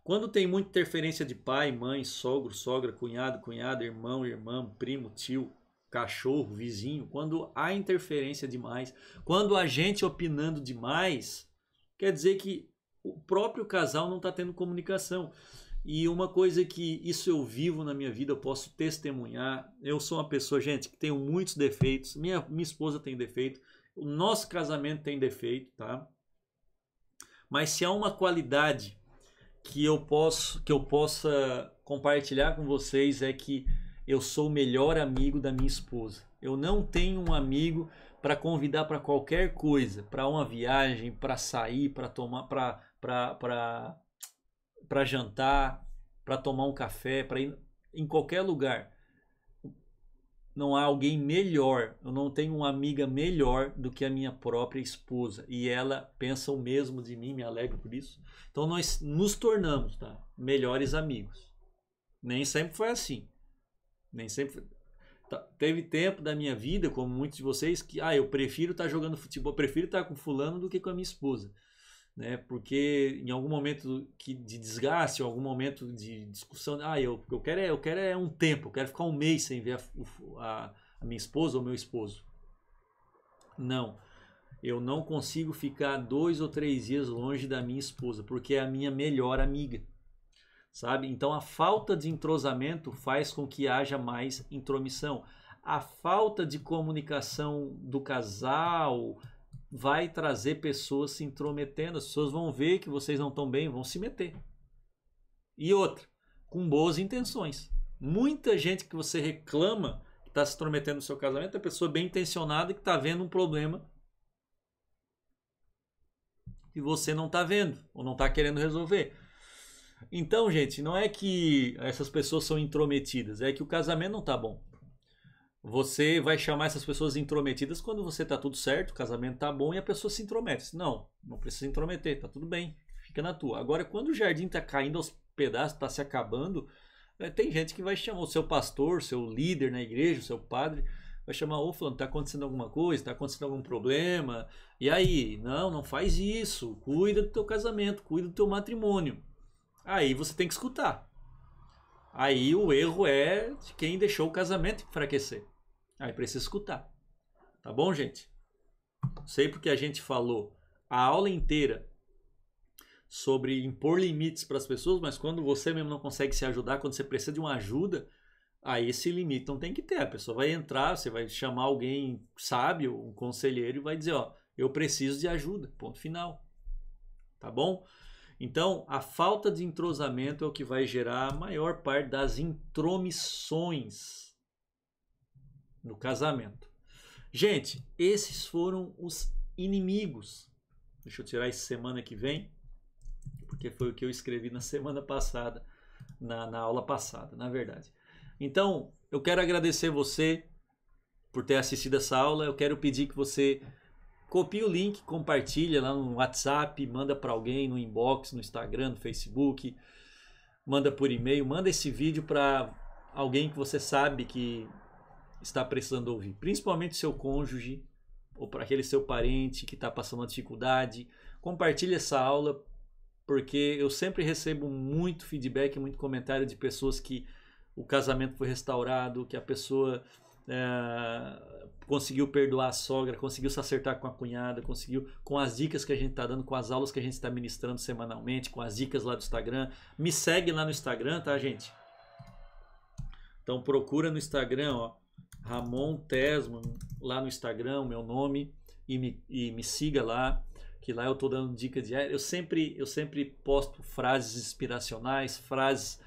Quando tem muita interferência de pai, mãe, sogro, sogra, cunhado, cunhada, irmão, irmã, primo, tio, cachorro, vizinho, quando há interferência demais, quando a gente opinando demais, quer dizer que o próprio casal não está tendo comunicação. E uma coisa que isso eu vivo na minha vida, eu posso testemunhar. Eu sou uma pessoa, gente, que tenho muitos defeitos. Minha, minha esposa tem defeito. O nosso casamento tem defeito, tá? Mas se há uma qualidade que eu posso, que eu possa compartilhar com vocês é que eu sou o melhor amigo da minha esposa. Eu não tenho um amigo para convidar para qualquer coisa, para uma viagem, para sair, para tomar, para para para jantar, para tomar um café, para ir em qualquer lugar. Não há alguém melhor, eu não tenho uma amiga melhor do que a minha própria esposa. E ela pensa o mesmo de mim, me alegro por isso. Então nós nos tornamos tá? melhores amigos. Nem sempre foi assim. Nem sempre foi. Tá, teve tempo da minha vida, como muitos de vocês, que ah, eu prefiro estar tá jogando futebol, prefiro estar tá com fulano do que com a minha esposa né? Porque em algum momento que, de desgaste, em algum momento de discussão, ah, eu, eu quero é, eu quero é um tempo, eu quero ficar um mês sem ver a, a, a minha esposa ou meu esposo. Não, eu não consigo ficar dois ou três dias longe da minha esposa, porque é a minha melhor amiga, sabe? Então a falta de entrosamento faz com que haja mais intromissão. A falta de comunicação do casal, vai trazer pessoas se intrometendo, as pessoas vão ver que vocês não estão bem, vão se meter. E outra, com boas intenções. Muita gente que você reclama que está se intrometendo no seu casamento é pessoa bem intencionada que está vendo um problema que você não está vendo ou não está querendo resolver. Então, gente, não é que essas pessoas são intrometidas, é que o casamento não está bom você vai chamar essas pessoas intrometidas quando você tá tudo certo, o casamento tá bom e a pessoa se intromete. Não, não precisa se intrometer, tá tudo bem, fica na tua. Agora, quando o jardim tá caindo aos pedaços, tá se acabando, é, tem gente que vai chamar o seu pastor, seu líder na igreja, o seu padre, vai chamar, ô fulano, tá acontecendo alguma coisa, tá acontecendo algum problema, e aí? Não, não faz isso, cuida do teu casamento, cuida do teu matrimônio. Aí você tem que escutar. Aí o erro é de quem deixou o casamento enfraquecer. Aí precisa escutar. Tá bom, gente? Sei porque a gente falou a aula inteira sobre impor limites para as pessoas, mas quando você mesmo não consegue se ajudar, quando você precisa de uma ajuda, aí esse limite não tem que ter. A pessoa vai entrar, você vai chamar alguém sábio, um conselheiro, e vai dizer: Ó, eu preciso de ajuda. Ponto final. Tá bom? Então, a falta de entrosamento é o que vai gerar a maior parte das intromissões no casamento. Gente, esses foram os inimigos. Deixa eu tirar isso semana que vem, porque foi o que eu escrevi na semana passada, na, na aula passada, na verdade. Então, eu quero agradecer você por ter assistido essa aula. Eu quero pedir que você copie o link, compartilha lá no WhatsApp, manda para alguém no inbox, no Instagram, no Facebook, manda por e-mail, manda esse vídeo para alguém que você sabe que está precisando ouvir, principalmente seu cônjuge ou para aquele seu parente que está passando uma dificuldade. Compartilhe essa aula, porque eu sempre recebo muito feedback, muito comentário de pessoas que o casamento foi restaurado, que a pessoa é, conseguiu perdoar a sogra, conseguiu se acertar com a cunhada, conseguiu com as dicas que a gente está dando, com as aulas que a gente está ministrando semanalmente, com as dicas lá do Instagram. Me segue lá no Instagram, tá, gente? Então procura no Instagram, ó, Ramon Tesman lá no Instagram, meu nome, e me, e me siga lá, que lá eu estou dando dica diária. Eu sempre, eu sempre posto frases inspiracionais, frases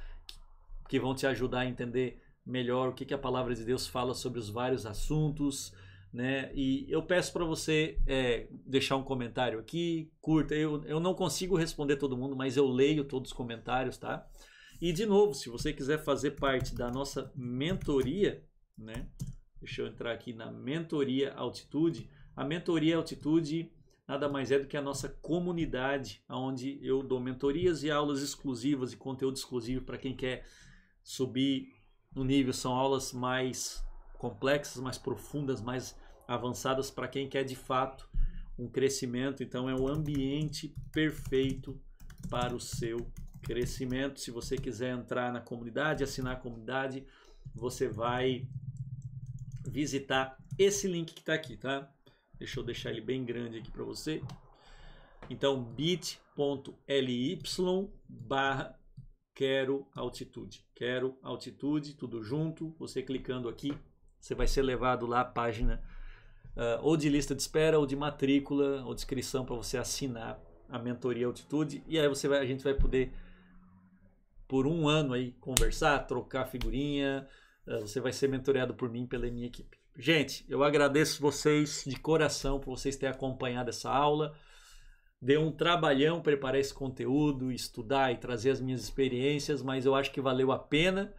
que vão te ajudar a entender melhor o que, que a palavra de Deus fala sobre os vários assuntos. Né? E eu peço para você é, deixar um comentário aqui, curta. Eu, eu não consigo responder todo mundo, mas eu leio todos os comentários, tá? E de novo, se você quiser fazer parte da nossa mentoria, né? Deixa eu entrar aqui na mentoria altitude. A mentoria altitude nada mais é do que a nossa comunidade, onde eu dou mentorias e aulas exclusivas e conteúdo exclusivo para quem quer subir no nível. São aulas mais complexas, mais profundas, mais avançadas para quem quer de fato um crescimento. Então é o ambiente perfeito para o seu crescimento. Se você quiser entrar na comunidade, assinar a comunidade, você vai visitar esse link que está aqui, tá? Deixa eu deixar ele bem grande aqui para você. Então, bit.ly barra quero altitude. Quero altitude, tudo junto. Você clicando aqui, você vai ser levado lá à página uh, ou de lista de espera, ou de matrícula, ou descrição para você assinar a mentoria altitude. E aí você vai, a gente vai poder, por um ano aí, conversar, trocar figurinha, ah, você vai ser mentoreado por mim pela minha equipe. Gente, eu agradeço vocês de coração por vocês terem acompanhado essa aula. Deu um trabalhão preparar esse conteúdo, estudar e trazer as minhas experiências, mas eu acho que valeu a pena.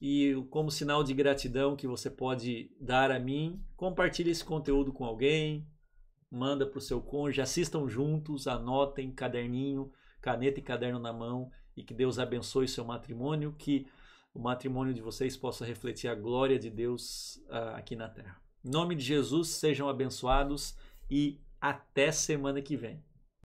E como sinal de gratidão que você pode dar a mim, compartilhe esse conteúdo com alguém, manda para o seu cônjuge, assistam juntos, anotem caderninho, caneta e caderno na mão e que Deus abençoe seu matrimônio, que o matrimônio de vocês possa refletir a glória de Deus uh, aqui na terra. Em nome de Jesus, sejam abençoados e até semana que vem.